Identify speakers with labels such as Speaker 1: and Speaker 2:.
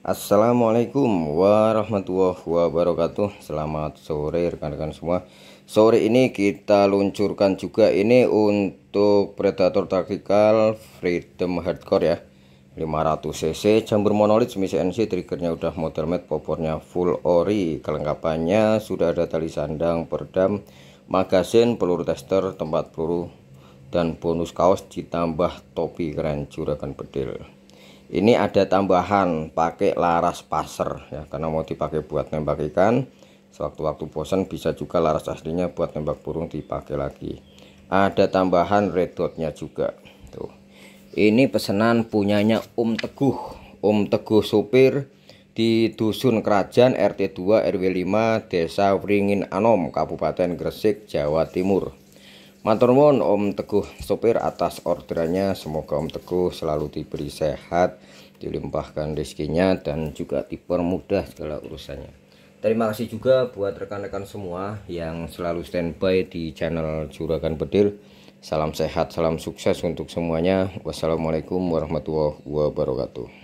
Speaker 1: Assalamualaikum warahmatullahi wabarakatuh Selamat sore rekan-rekan semua Sore ini kita luncurkan juga ini untuk Predator Tactical Freedom Hardcore ya 500cc chamber monolit semi CNC, triggernya udah motor popornya full ori Kelengkapannya sudah ada tali sandang, perdam, magazine peluru tester, tempat peluru dan bonus kaos ditambah topi keren juragan bedil ini ada tambahan pakai laras passer ya karena mau dipakai buat nembak ikan sewaktu-waktu bosan bisa juga laras aslinya buat nembak burung dipakai lagi ada tambahan red dotnya juga tuh ini pesanan punyanya Om um Teguh Om um Teguh supir di Dusun Kerajaan RT2 RW5 Desa Wringin Anom Kabupaten Gresik Jawa Timur Matur nuwun Om Teguh sopir atas orderannya. Semoga Om Teguh selalu diberi sehat, dilimpahkan rezekinya dan juga dipermudah segala urusannya.
Speaker 2: Terima kasih juga buat rekan-rekan semua
Speaker 1: yang selalu standby di channel Juragan Bedil. Salam sehat, salam
Speaker 2: sukses untuk semuanya. Wassalamualaikum warahmatullahi wabarakatuh.